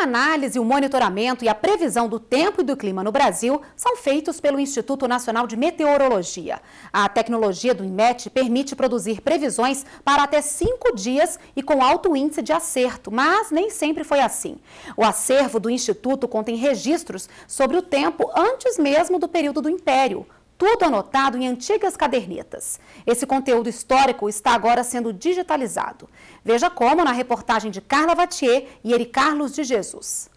A análise, o monitoramento e a previsão do tempo e do clima no Brasil são feitos pelo Instituto Nacional de Meteorologia. A tecnologia do IMET permite produzir previsões para até cinco dias e com alto índice de acerto, mas nem sempre foi assim. O acervo do Instituto contém registros sobre o tempo antes mesmo do período do Império, tudo anotado em antigas cadernetas. Esse conteúdo histórico está agora sendo digitalizado. Veja como na reportagem de Carla Vatier e Eri Carlos de Jesus.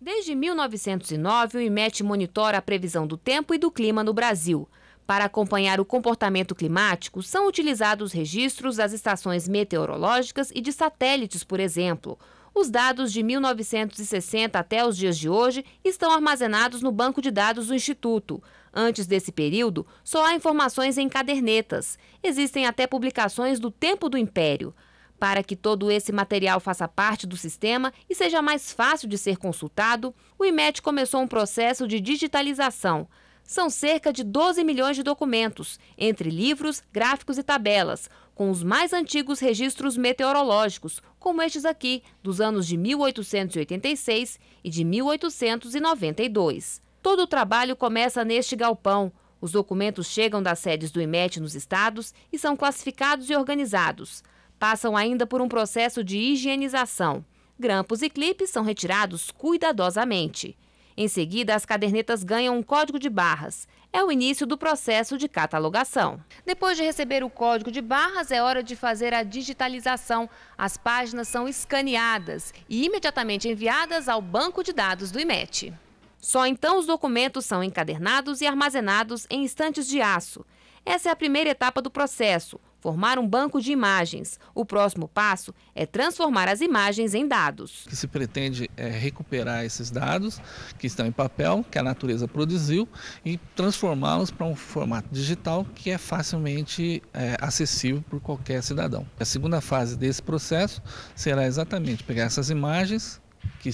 Desde 1909, o IMET monitora a previsão do tempo e do clima no Brasil. Para acompanhar o comportamento climático, são utilizados registros das estações meteorológicas e de satélites, por exemplo. Os dados de 1960 até os dias de hoje estão armazenados no banco de dados do Instituto. Antes desse período, só há informações em cadernetas. Existem até publicações do tempo do Império. Para que todo esse material faça parte do sistema e seja mais fácil de ser consultado, o IMET começou um processo de digitalização. São cerca de 12 milhões de documentos, entre livros, gráficos e tabelas, com os mais antigos registros meteorológicos, como estes aqui, dos anos de 1886 e de 1892. Todo o trabalho começa neste galpão. Os documentos chegam das sedes do IMET nos estados e são classificados e organizados. Passam ainda por um processo de higienização. Grampos e clipes são retirados cuidadosamente. Em seguida, as cadernetas ganham um código de barras. É o início do processo de catalogação. Depois de receber o código de barras, é hora de fazer a digitalização. As páginas são escaneadas e imediatamente enviadas ao banco de dados do IMET. Só então os documentos são encadernados e armazenados em estantes de aço. Essa é a primeira etapa do processo formar um banco de imagens. O próximo passo é transformar as imagens em dados. O que se pretende é recuperar esses dados que estão em papel, que a natureza produziu, e transformá-los para um formato digital que é facilmente é, acessível por qualquer cidadão. A segunda fase desse processo será exatamente pegar essas imagens, que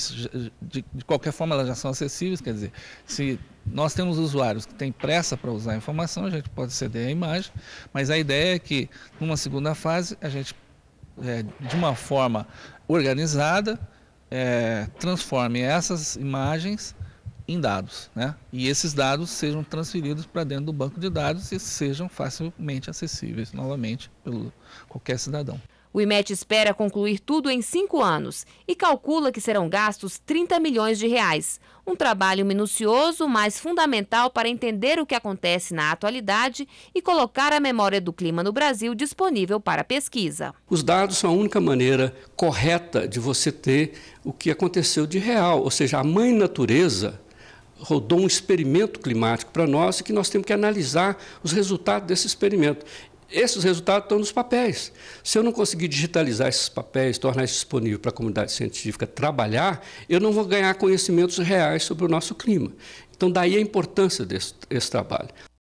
de, de qualquer forma elas já são acessíveis, quer dizer, se nós temos usuários que têm pressa para usar a informação, a gente pode ceder a imagem, mas a ideia é que numa segunda fase a gente, é, de uma forma organizada, é, transforme essas imagens em dados, né? E esses dados sejam transferidos para dentro do banco de dados e sejam facilmente acessíveis novamente pelo qualquer cidadão. O IMET espera concluir tudo em cinco anos e calcula que serão gastos 30 milhões de reais. Um trabalho minucioso, mas fundamental para entender o que acontece na atualidade e colocar a memória do clima no Brasil disponível para pesquisa. Os dados são a única maneira correta de você ter o que aconteceu de real, ou seja, a mãe natureza rodou um experimento climático para nós e que nós temos que analisar os resultados desse experimento esses resultados estão nos papéis. Se eu não conseguir digitalizar esses papéis, tornar isso disponível para a comunidade científica trabalhar, eu não vou ganhar conhecimentos reais sobre o nosso clima. Então, daí a importância desse, desse trabalho.